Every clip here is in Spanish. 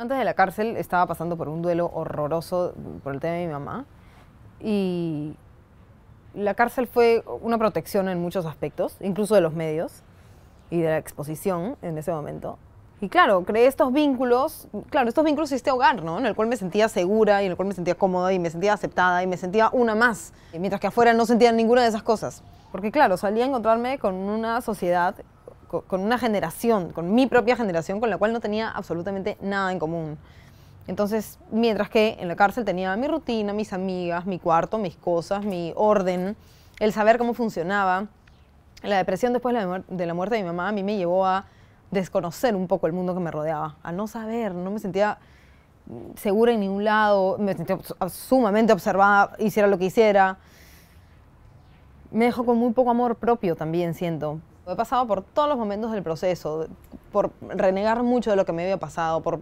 Antes de la cárcel estaba pasando por un duelo horroroso por el tema de mi mamá y la cárcel fue una protección en muchos aspectos, incluso de los medios y de la exposición en ese momento. Y claro, creé estos vínculos, claro, estos vínculos y este hogar, ¿no? En el cual me sentía segura y en el cual me sentía cómoda y me sentía aceptada y me sentía una más. mientras que afuera no sentía ninguna de esas cosas. Porque claro, salía a encontrarme con una sociedad con, una generación, con mi propia generación, con la cual no tenía absolutamente nada en común. Entonces, mientras que en la cárcel tenía mi rutina, mis amigas, mi cuarto, mis cosas, mi orden, el saber cómo funcionaba. La depresión después de la muerte de mi mamá a mí me llevó a desconocer un poco el mundo que me rodeaba, a no saber, no me sentía segura en ningún lado, me sentía sumamente observada, hiciera lo que hiciera. Me dejó con muy poco amor propio también, siento, He pasado por todos los momentos del proceso, por renegar mucho de lo que me había pasado, por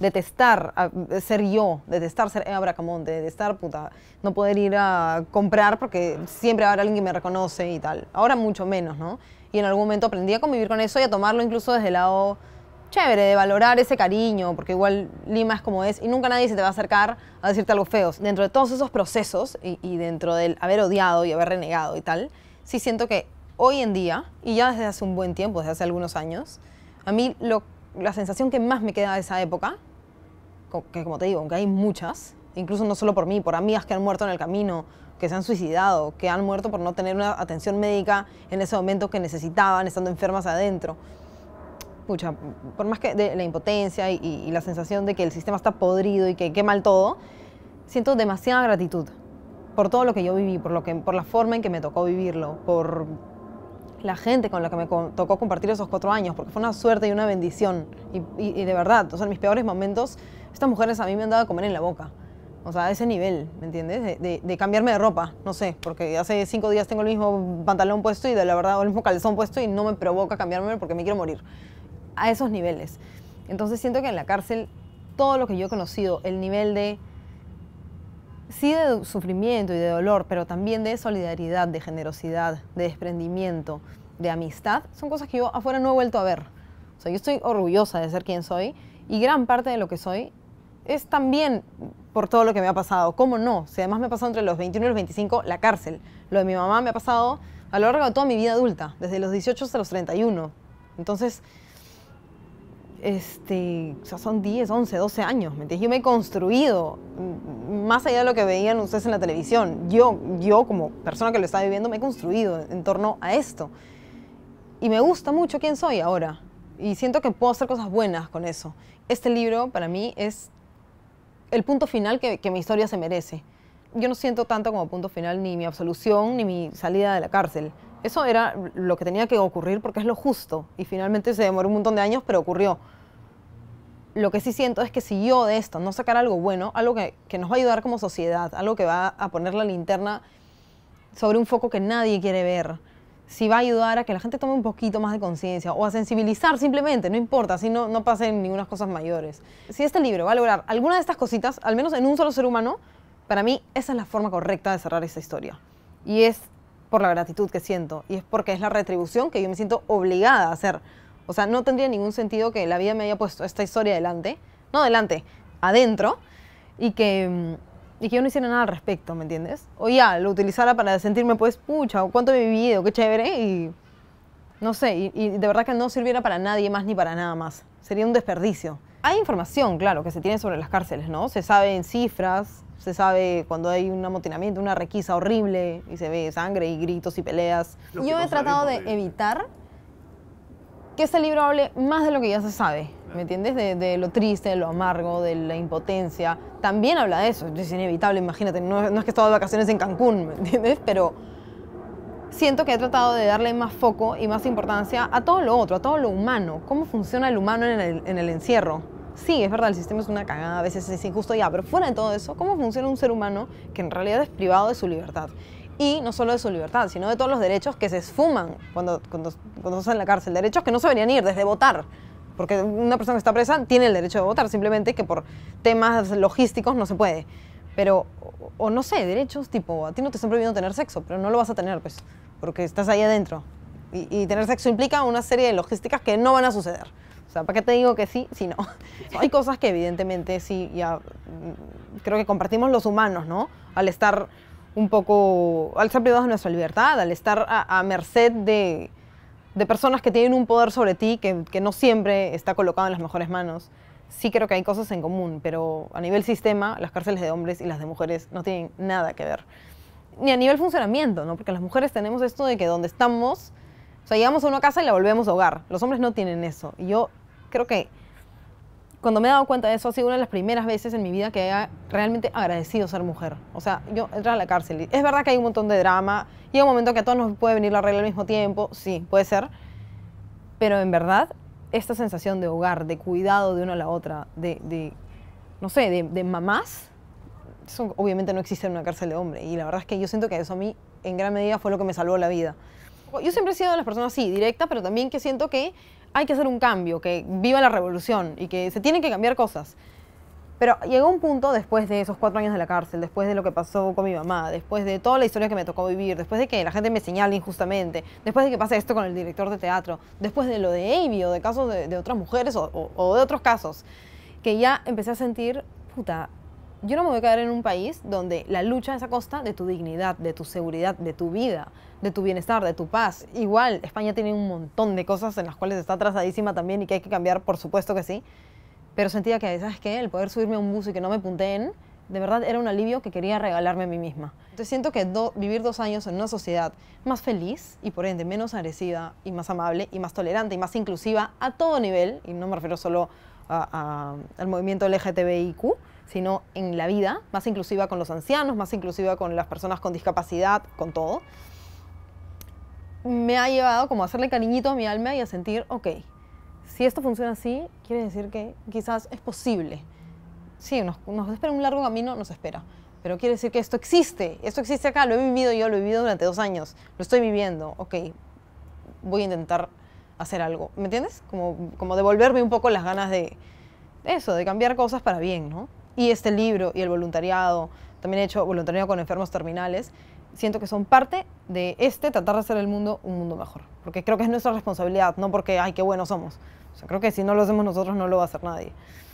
detestar ser yo, detestar ser Eva Bracamonte, detestar puta, no poder ir a comprar porque siempre habrá alguien que me reconoce y tal. Ahora mucho menos, ¿no? Y en algún momento aprendí a convivir con eso y a tomarlo incluso desde el lado chévere, de valorar ese cariño, porque igual Lima es como es y nunca nadie se te va a acercar a decirte algo feo. Dentro de todos esos procesos y dentro del haber odiado y haber renegado y tal, sí siento que hoy en día, y ya desde hace un buen tiempo, desde hace algunos años, a mí la sensación que más me queda de esa época, que como te digo, aunque hay muchas, incluso no solo por mí, por amigas que han muerto en el camino, que se han suicidado, que han muerto por no tener una atención médica en ese momento que necesitaban, estando enfermas adentro. Pucha, por más que de la impotencia y, la sensación de que el sistema está podrido y que quema el todo, siento demasiada gratitud por todo lo que yo viví, por, lo que, por la forma en que me tocó vivirlo, por la gente con la que me tocó compartir esos cuatro años, porque fue una suerte y una bendición. Y, de verdad, o son en mis peores momentos, estas mujeres a mí me han dado a comer en la boca. O sea, a ese nivel, ¿me entiendes? De, cambiarme de ropa, no sé, porque hace cinco días tengo el mismo pantalón puesto y de la verdad, el mismo calzón puesto y no me provoca cambiarme porque me quiero morir. A esos niveles. Entonces siento que en la cárcel todo lo que yo he conocido, el nivel de sí de sufrimiento y de dolor, pero también de solidaridad, de generosidad, de desprendimiento, de amistad, son cosas que yo afuera no he vuelto a ver. O sea, yo estoy orgullosa de ser quien soy y gran parte de lo que soy es también por todo lo que me ha pasado. ¿Cómo no? Si además me ha pasado entre los 21 y los 25 la cárcel. Lo de mi mamá me ha pasado a lo largo de toda mi vida adulta, desde los 18 hasta los 31. Entonces, este, son 10, 11, 12 años, ¿me entiendes? Yo me he construido más allá de lo que veían ustedes en la televisión. Yo, yo como persona que lo está viviendo, me he construido en torno a esto. Y me gusta mucho quién soy ahora. Y siento que puedo hacer cosas buenas con eso. Este libro para mí es el punto final que mi historia se merece. Yo no siento tanto como punto final ni mi absolución ni mi salida de la cárcel. Eso era lo que tenía que ocurrir porque es lo justo. Y finalmente se demoró un montón de años, pero ocurrió. Lo que sí siento es que si yo de esto no sacar algo bueno, algo que, que nos va a ayudar como sociedad, algo que va a poner la linterna sobre un foco que nadie quiere ver, si va a ayudar a que la gente tome un poquito más de conciencia o a sensibilizar simplemente, no importa, si no, no pasen ninguna cosas mayores. Si este libro va a lograr alguna de estas cositas, al menos en un solo ser humano, para mí esa es la forma correcta de cerrar esta historia. Y es por la gratitud que siento y es porque es la retribución que yo me siento obligada a hacer. O sea, no tendría ningún sentido que la vida me haya puesto esta historia adelante, no adelante, adentro, y que, mm, y que yo no hiciera nada al respecto, ¿me entiendes? O ya, lo utilizara para sentirme, pues, pucha, o cuánto he vivido, qué chévere, y no sé, y de verdad que no sirviera para nadie más ni para nada más. Sería un desperdicio hay información, claro, que se tiene sobre las cárceles, ¿no? Se sabe en cifras, se sabe cuando hay un amotinamiento, una requisa horrible y se ve sangre y gritos y peleas. Yo he tratado de evitar que este libro hable más de lo que ya se sabe, ¿me entiendes? De, lo triste, de lo amargo, de la impotencia. También habla de eso, es inevitable, imagínate, no, es que he estado de vacaciones en Cancún, ¿me entiendes? Pero siento que he tratado de darle más foco y más importancia a todo lo otro, a todo lo humano, cómo funciona el humano en el, en el encierro sí, es verdad, el sistema es una cagada, a veces es injusto ya, pero fuera de todo eso, ¿cómo funciona un ser humano que en realidad es privado de su libertad? Y no solo de su libertad, sino de todos los derechos que se esfuman cuando, cuando, en la cárcel, derechos que no se deberían ir, desde votar. Porque una persona que está presa tiene el derecho de votar, simplemente que por temas logísticos no se puede. Pero, o, no sé, derechos tipo, a ti no te están prohibiendo tener sexo, pero no lo vas a tener, pues, porque estás ahí adentro. y tener sexo implica una serie de logísticas que no van a suceder. ¿para qué te digo que sí Sí no? Hay cosas que evidentemente sí, ya mm, creo que compartimos los humanos, ¿no? Al estar un poco, al ser privados de nuestra libertad, al estar a, merced de, de, personas que tienen un poder sobre ti que, que no siempre está colocado en las mejores manos. Sí creo que hay cosas en común, pero a nivel sistema, las cárceles de hombres y las de mujeres no tienen nada que ver. Ni a nivel funcionamiento, ¿no? Porque las mujeres tenemos esto de que donde estamos, o sea, llegamos a una casa y la volvemos a hogar. Los hombres no tienen eso. Y yo creo que cuando me he dado cuenta de eso, ha sido una de las primeras veces en mi vida que he realmente agradecido ser mujer. O sea, yo entré a la cárcel. Y es verdad que hay un montón de drama. Llega un momento que a todos nos puede venir la regla al mismo tiempo. Sí, puede ser. Pero en verdad, esta sensación de hogar, de cuidado de una a la otra, de, no sé, de, mamás, obviamente no existe en una cárcel de hombre. Y la verdad es que yo siento que eso a mí, en gran medida, fue lo que me salvó la vida. Yo siempre he sido de las personas, así, directa, pero también que siento que hay que hacer un cambio, que viva la revolución y que se tienen que cambiar cosas. Pero llegó un punto después de esos cuatro años de la cárcel, después de lo que pasó con mi mamá, después de toda la historia que me tocó vivir, después de que la gente me señale injustamente, después de que pase esto con el director de teatro, después de lo de Amy o de casos de, otras mujeres o de otros casos, que ya empecé a sentir, puta, yo no me voy a quedar en un país donde la lucha es a costa de tu dignidad, de tu seguridad, de tu vida, de tu bienestar, de tu paz. Igual, España tiene un montón de cosas en las cuales está atrasadísima también y que hay que cambiar, por supuesto que sí. Pero sentía que, ¿sabes qué? El poder subirme a un bus y que no me punteen, de verdad era un alivio que quería regalarme a mí misma. Entonces siento que vivir dos años en una sociedad más feliz y por ende menos agresiva y más amable y más tolerante y más inclusiva a todo nivel, y no me refiero solo a, al movimiento LGTBIQ, sino en la vida, más inclusiva con los ancianos, más inclusiva con las personas con discapacidad, con todo, me ha llevado como a hacerle cariñito a mi alma y a sentir, ok, si esto funciona así, quiere decir que quizás es posible. Sí, nos, espera un largo camino, nos espera, pero quiere decir que esto existe, esto existe acá, lo he vivido yo, lo he vivido durante dos años, lo estoy viviendo, ok, voy a intentar hacer algo, ¿me entiendes? como devolverme un poco las ganas de eso, de cambiar cosas para bien, ¿no? y este libro y el voluntariado, también he hecho voluntariado con enfermos terminales, siento que son parte de este tratar de hacer el mundo un mundo mejor, porque creo que es nuestra responsabilidad, no porque, ay, qué buenos somos. creo que si no lo hacemos nosotros no lo va a hacer nadie.